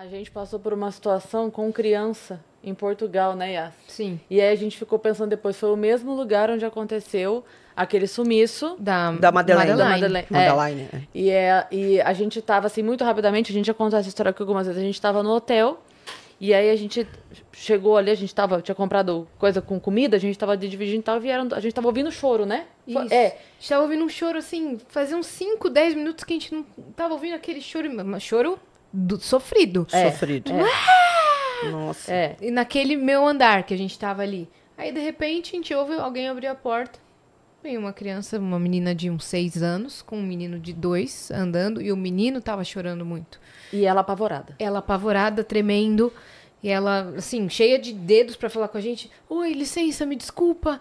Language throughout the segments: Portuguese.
A gente passou por uma situação com criança em Portugal, né, Yas? Sim. E aí a gente ficou pensando depois, foi o mesmo lugar onde aconteceu aquele sumiço da, da Madeleine. Madeleine. Da é. Madeleine. É. E, é, e a gente tava assim, muito rapidamente, a gente já contou essa história aqui algumas vezes, a gente tava no hotel e aí a gente chegou ali, a gente tava, tinha comprado coisa com comida, a gente tava dividindo e tal, vieram, a gente tava ouvindo choro, né? Isso. É. A gente tava ouvindo um choro, assim, fazia uns 5, 10 minutos que a gente não tava ouvindo aquele choro, mas choro do, sofrido. É. Sofrido. É. Nossa. É. E naquele meu andar que a gente tava ali. Aí, de repente, a gente ouve alguém abrir a porta. Vem uma criança, uma menina de uns seis anos, com um menino de dois andando, e o menino tava chorando muito. E ela apavorada. Ela apavorada, tremendo. E ela, assim, cheia de dedos para falar com a gente. Oi, licença, me desculpa.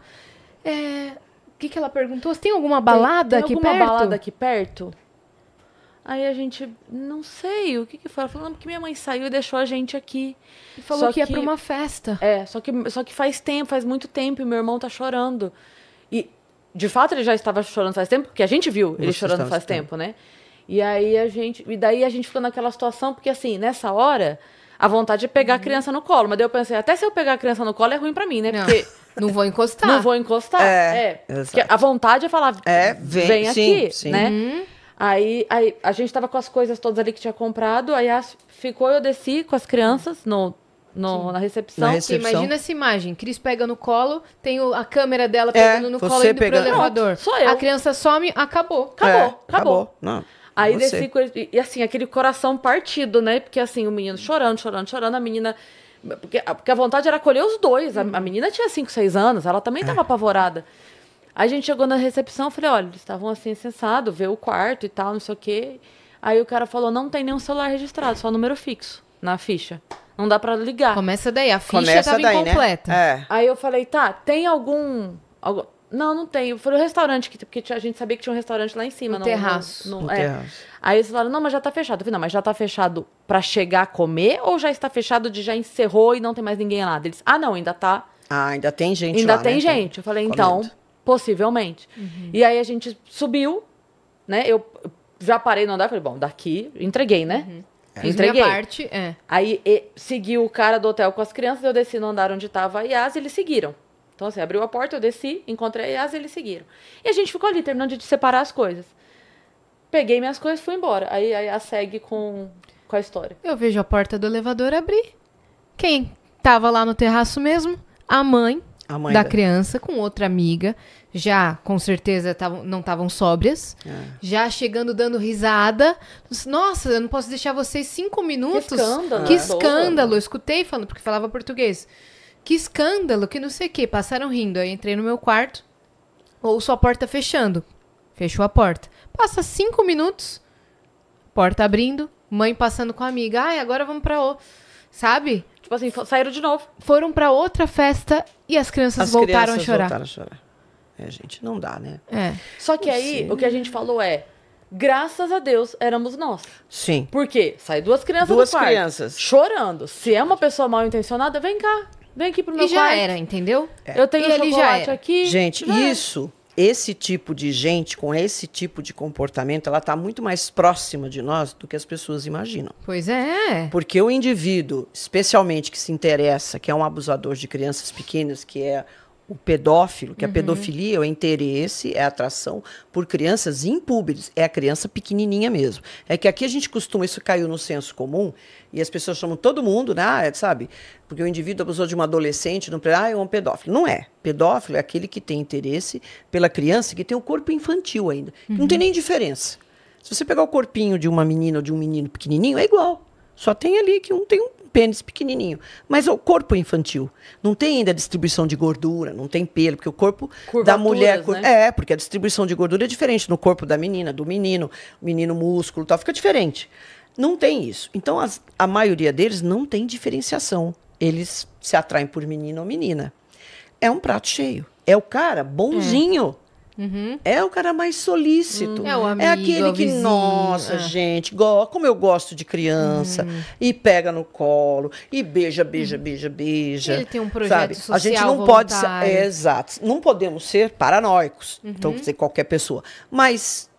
É, o que, que ela perguntou? Tem alguma balada tem, tem aqui perto? Tem alguma balada aqui perto? Aí a gente, não sei, o que que foi? Ela falou, não, porque minha mãe saiu e deixou a gente aqui. E falou que, que, ia pra uma festa. É, só que, só que faz tempo, faz muito tempo, e meu irmão tá chorando. E, de fato, ele já estava chorando faz tempo, porque a gente viu ele chorando faz tempo, tempo, né? E aí a gente, e daí a gente ficou naquela situação, porque assim, nessa hora, a vontade é pegar a uhum. criança no colo. Mas daí eu pensei, até se eu pegar a criança no colo é ruim para mim, né? Não. Porque... Não vou encostar. Não vou encostar. É. é. a vontade é falar, é, vem, vem aqui, sim. né? Uhum. Aí, aí a gente tava com as coisas todas ali que tinha comprado, aí a, ficou, eu desci com as crianças no no, na recepção. Na recepção. imagina essa imagem. Cris pega no colo, tem o, a câmera dela é, pegando é, no colo e indo pegando... pro elevador. Não, sou eu. A criança some, acabou. Acabou, é, acabou. acabou. Não, Aí desci com ele, e assim, aquele coração partido, né? Porque assim, o menino chorando, chorando, chorando, a menina... Porque, porque a vontade era colher os dois. A, a menina tinha 5, 6 anos, ela também estava é. apavorada a gente chegou na recepção, falei, olha, eles estavam assim, sensado, vê o quarto e tal, não sei o quê. Aí o cara falou, não tem nenhum celular registrado, só número fixo na ficha. Não dá para ligar. Começa daí, a ficha Começa tava daí, né? incompleta. Né? É. Aí eu falei, tá, tem algum... algum... Não, não tem. Foi o restaurante, que, porque a gente sabia que tinha um restaurante lá em cima. No, terraço. No, no, no é. terraço. Aí eles falaram, não, mas já tá fechado. Eu falei, não, mas já tá fechado para chegar a comer ou já está fechado de já encerrou e não tem mais ninguém lá? Eles, ah, não, ainda tá... Ah, ainda tem gente ainda lá, tem né? gente. Eu falei, então Possivelmente. Uhum. E aí a gente subiu, né? Eu já parei no andar, falei, bom, daqui entreguei, né? Uhum. É. Entreguei. Minha parte, é. Aí e, seguiu o cara do hotel com as crianças, eu desci no andar onde estava a Yas e eles seguiram. Então, assim, abriu a porta, eu desci, encontrei a Yas e eles seguiram. E a gente ficou ali, terminando de separar as coisas. Peguei minhas coisas e fui embora. Aí a Yas segue com, com a história. Eu vejo a porta do elevador abrir. Quem tava lá no terraço mesmo? A mãe da, da, criança com outra amiga, já com certeza tavam, não estavam sóbrias, é. já chegando dando risada. Assim, Nossa, eu não posso deixar vocês cinco minutos. Que escândalo. Que né? escândalo. Eu escutei falando, porque falava português. Que escândalo, que não sei o quê. Passaram rindo. Aí entrei no meu quarto, ou sua porta fechando. Fechou a porta. Passa cinco minutos, porta abrindo, mãe passando com a amiga. Ai, agora vamos pra o. Sabe? Tipo assim, saíram de novo. Foram para outra festa e as crianças as voltaram crianças a chorar. Voltaram a chorar. É, gente, não dá, né? É. Só que aí, o que a gente falou é, graças a Deus, éramos nós. Sim. Por quê? Sai duas crianças duas do quarto. crianças. Chorando. Se é uma pessoa mal intencionada, vem cá. Vem aqui pro meu quarto. E já quarto. era, entendeu? É. Eu tenho e um chocolate já era. aqui. Gente, já né? isso... Era esse tipo de gente com esse tipo de comportamento, ela está muito mais próxima de nós do que as pessoas imaginam. Pois é. Porque o indivíduo, especialmente que se interessa, que é um abusador de crianças pequenas, que é o pedófilo, que é uhum. a pedofilia é o interesse, é a atração por crianças impúberes, é a criança pequenininha mesmo. É que aqui a gente costuma, isso caiu no senso comum, e as pessoas chamam todo mundo, né, ah, sabe? Porque o indivíduo abusou de uma adolescente, não, ah, é um pedófilo. Não é. Pedófilo é aquele que tem interesse pela criança, que tem o um corpo infantil ainda. Uhum. Não tem uhum. nem diferença. Se você pegar o corpinho de uma menina ou de um menino pequenininho, é igual. Só tem ali que um tem um pênis pequenininho. Mas o corpo infantil. Não tem ainda distribuição de gordura, não tem pelo, porque o corpo da mulher. Né? É, porque a distribuição de gordura é diferente no corpo da menina, do menino, menino músculo tal, fica diferente. Não tem isso. Então, as, a maioria deles não tem diferenciação. Eles se atraem por menino ou menina. É um prato cheio. É o cara bonzinho. É Uhum. É o cara mais solícito. Hum, é, o é amigo, é aquele que, vizinho, nossa, é. gente, como eu gosto de criança. Uhum. E pega no colo, e beija, beija, uhum. beija, beija. Ele tem um projeto sabe? social A gente não voluntário. pode ser. É, exato. Não podemos ser paranoicos. Uhum. Então, quer dizer, qualquer pessoa. Mas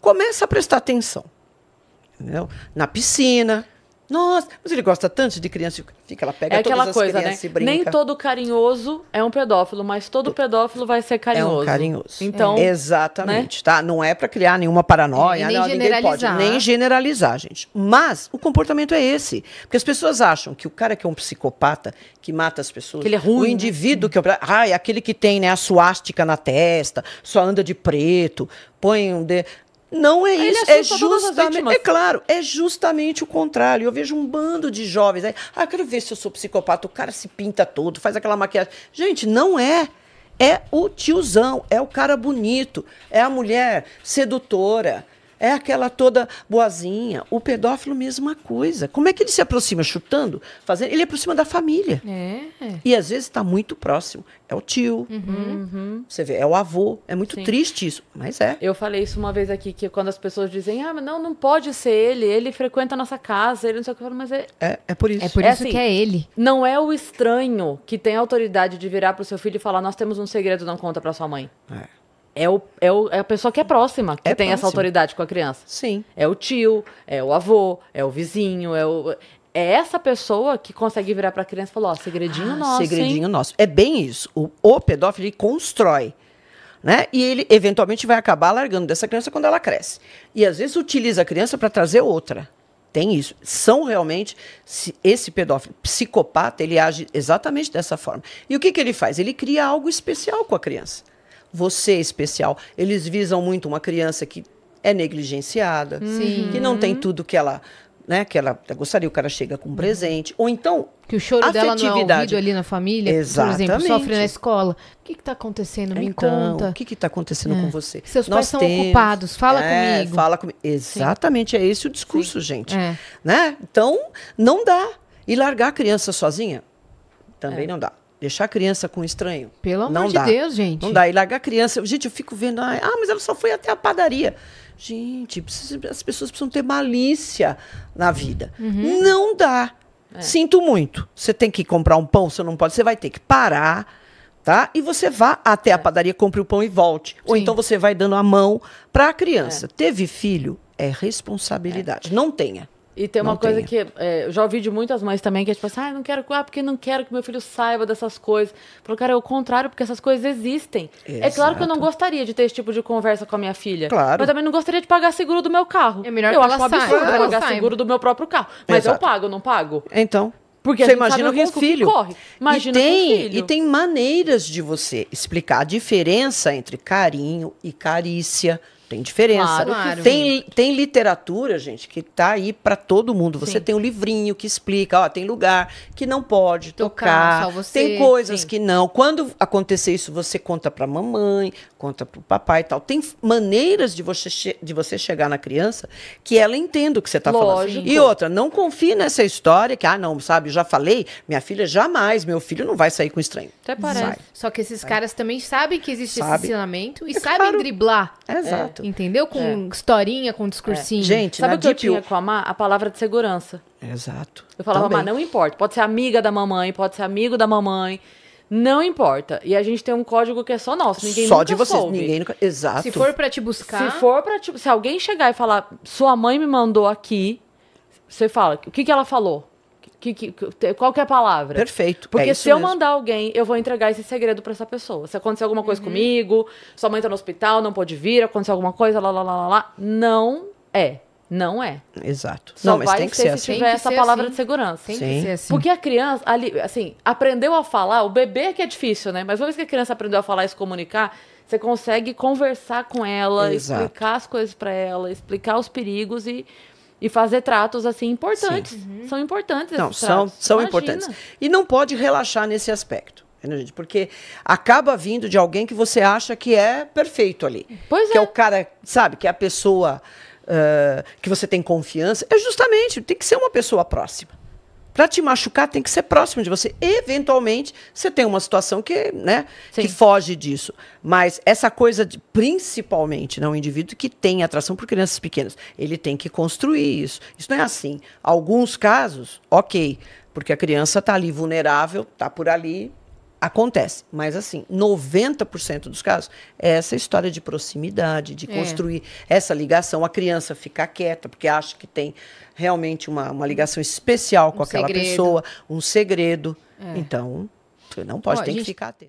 começa a prestar atenção. Entendeu? Na piscina. Nossa, mas ele gosta tanto de criança. Fica, ela pega é todas aquela coisa, né? Nem todo carinhoso é um pedófilo, mas todo pedófilo vai ser carinhoso. É um carinhoso. Então, é. Né? Exatamente, né? tá? Não é para criar nenhuma paranoia, é, nem não, generalizar. Pode, nem generalizar, gente. Mas o comportamento é esse. Porque as pessoas acham que o cara que é um psicopata, que mata as pessoas, que ele é ruim, o né? indivíduo né? que é, ah, é aquele que tem, né, a suástica na testa, só anda de preto, põe um de... Não é Ele isso. É justamente, é claro, é justamente o contrário. Eu vejo um bando de jovens aí, ah, quero ver se eu sou psicopata. O cara se pinta todo, faz aquela maquiagem. Gente, não é. É o tiozão, é o cara bonito, é a mulher sedutora, é aquela toda boazinha. O pedófilo, mesma coisa. Como é que ele se aproxima? Chutando? Fazendo? Ele aproxima é da família. É. E às vezes está muito próximo. É o tio. Uhum. uhum, Você vê, é o avô. É muito Sim. triste isso, mas é. Eu falei isso uma vez aqui, que quando as pessoas dizem, ah, mas não, não pode ser ele, ele frequenta a nossa casa, ele não sei o que, eu falo, mas é... é. É por isso. É por é isso assim, que é ele. Não é o estranho que tem autoridade de virar pro seu filho e falar, nós temos um segredo, não conta pra sua mãe. É é, o, é, o, é a pessoa que é próxima, que é tem essa autoridade com a criança. Sim. É o tio, é o avô, é o vizinho, é o. É essa pessoa que consegue virar para a criança e falar, ó, segredinho ah, nosso. Segredinho hein? nosso. É bem isso. O, o pedófilo ele constrói. Né? E ele eventualmente vai acabar largando dessa criança quando ela cresce. E às vezes utiliza a criança para trazer outra. Tem isso. São realmente esse pedófilo psicopata, ele age exatamente dessa forma. E o que, que ele faz? Ele cria algo especial com a criança você especial. Eles visam muito uma criança que é negligenciada, Sim. Hum. que não tem tudo que ela né, que ela gostaria, o cara chega com um presente, ou então que o choro dela não é ouvido ali na família, Exatamente. por exemplo, sofre na escola. O que está acontecendo? Me então, conta. O que está acontecendo é. com você? Seus Nós pais são ocupados. Fala é, comigo. Fala com Exatamente, Sim. é esse o discurso, Sim. gente. É. Né? Então, não dá. E largar a criança sozinha também é. não dá. Deixar a criança com um estranho. Pelo não amor dá. de Deus, gente. Não dá. E largar a criança. Gente, eu fico vendo. Ah, mas ela só foi até a padaria. Gente, as pessoas precisam ter malícia na vida. Uhum. Não dá. É. Sinto muito. Você tem que comprar um pão, você não pode. Você vai ter que parar, tá? E você vá até é. a padaria, compre o pão e volte. Sim. Ou então você vai dando a mão para a criança. É. Teve filho, é responsabilidade. É. Não tenha. E tem uma não coisa tenha. que é, eu já ouvi de muitas mães também, que é tipo assim, ah, não quero, ah, porque não quero que meu filho saiba dessas coisas. Falou, cara, é o contrário, porque essas coisas existem. Exato. É claro que eu não gostaria de ter esse tipo de conversa com a minha filha. Claro. Mas também não gostaria de pagar seguro do meu carro. É melhor eu que acho um absurdo pagar seguro do meu próprio carro. Mas Exato. eu pago, eu não pago. Então. Porque você imagina o risco filho. que corre. Imagina e tem, filho. E tem maneiras de você explicar a diferença entre carinho e carícia tem diferença. Claro, tem, tem literatura, gente, que tá aí para todo mundo. Você sim. tem um livrinho que explica, ó, tem lugar que não pode tocar, tocar você, tem coisas sim. que não. Quando acontecer isso, você conta para mamãe, conta para o papai e tal. Tem maneiras de você, de você chegar na criança que ela entenda o que você está falando. E outra, não confie nessa história que, ah, não, sabe, já falei, minha filha jamais, meu filho não vai sair com estranho. Até parece. Só que esses vai. caras também sabem que existe sabe. esse ensinamento e é sabem claro. driblar. É, exato. Entendeu? Com é. historinha, com discursinho. É. Gente, sabe o que Deep... eu tinha com a Má? A palavra de segurança. Exato. Eu falava, Má, não importa. Pode ser amiga da mamãe, pode ser amigo da mamãe. Não importa. E a gente tem um código que é só nosso. Ninguém só de vocês. Soube. Ninguém nunca... Exato. Se for para te buscar. Se for para te... se alguém chegar e falar, sua mãe me mandou aqui, você fala, o que que ela falou? Que, que, qual que é a palavra? Perfeito. Porque é se eu mesmo. mandar alguém, eu vou entregar esse segredo para essa pessoa. Se acontecer alguma coisa uhum. comigo, sua mãe tá no hospital, não pode vir, aconteceu alguma coisa, lá, lá, lá, lá, lá. Não é. Não é. Exato. Só não, mas tem que ser, se assim. tiver essa palavra assim. de segurança. Tem Sim. que ser assim. Porque a criança, ali, assim, aprendeu a falar, o bebê que é difícil, né? Mas uma vez que a criança aprendeu a falar e se comunicar, você consegue conversar com ela, Exato. explicar as coisas para ela, explicar os perigos e e fazer tratos assim importantes. Uhum. São importantes Não, são, tratos. são Imagina. importantes. E não pode relaxar nesse aspecto. Né, Porque acaba vindo de alguém que você acha que é perfeito ali. Pois que é. é o cara, sabe, que é a pessoa uh, que você tem confiança. É justamente, tem que ser uma pessoa próxima. Para te machucar, tem que ser próximo de você. Eventualmente, você tem uma situação que, né, que foge disso. Mas essa coisa, de, principalmente, né, um indivíduo que tem atração por crianças pequenas, ele tem que construir isso. Isso não é assim. Alguns casos, ok, porque a criança está ali vulnerável, está por ali, Acontece, mas assim, 90% dos casos é essa história de proximidade, de é. construir essa ligação, a criança ficar quieta, porque acha que tem realmente uma, uma ligação especial com um aquela segredo. pessoa, um segredo. É. Então, não pode, Ó, tem gente... que ficar atento.